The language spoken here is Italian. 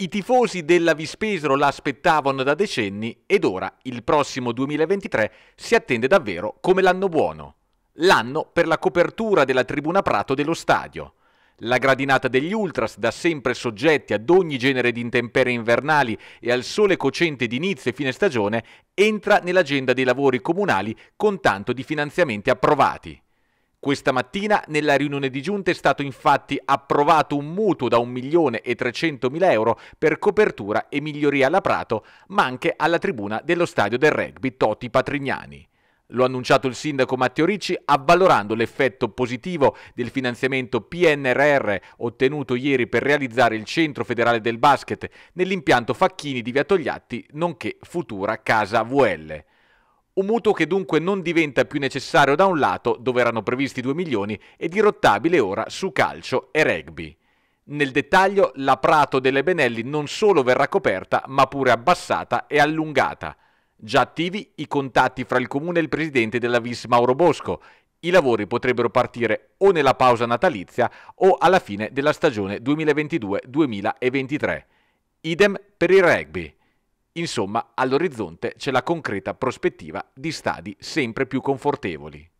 I tifosi della Vispesero l'aspettavano da decenni ed ora, il prossimo 2023, si attende davvero come l'anno buono. L'anno per la copertura della tribuna Prato dello stadio. La gradinata degli ultras, da sempre soggetti ad ogni genere di intemperie invernali e al sole cocente di inizio e fine stagione, entra nell'agenda dei lavori comunali con tanto di finanziamenti approvati. Questa mattina nella riunione di giunta è stato infatti approvato un mutuo da 1.300.000 euro per copertura e miglioria alla Prato, ma anche alla tribuna dello stadio del rugby Toti Patrignani. Lo ha annunciato il sindaco Matteo Ricci avvalorando l'effetto positivo del finanziamento PNRR ottenuto ieri per realizzare il Centro Federale del Basket nell'impianto Facchini di Via Togliatti, nonché futura Casa VL. Un mutuo che dunque non diventa più necessario da un lato, dove erano previsti 2 milioni, e dirottabile ora su calcio e rugby. Nel dettaglio, la Prato delle Benelli non solo verrà coperta, ma pure abbassata e allungata. Già attivi i contatti fra il comune e il presidente della Vis Mauro Bosco. I lavori potrebbero partire o nella pausa natalizia o alla fine della stagione 2022-2023. Idem per il rugby. Insomma, all'orizzonte c'è la concreta prospettiva di stadi sempre più confortevoli.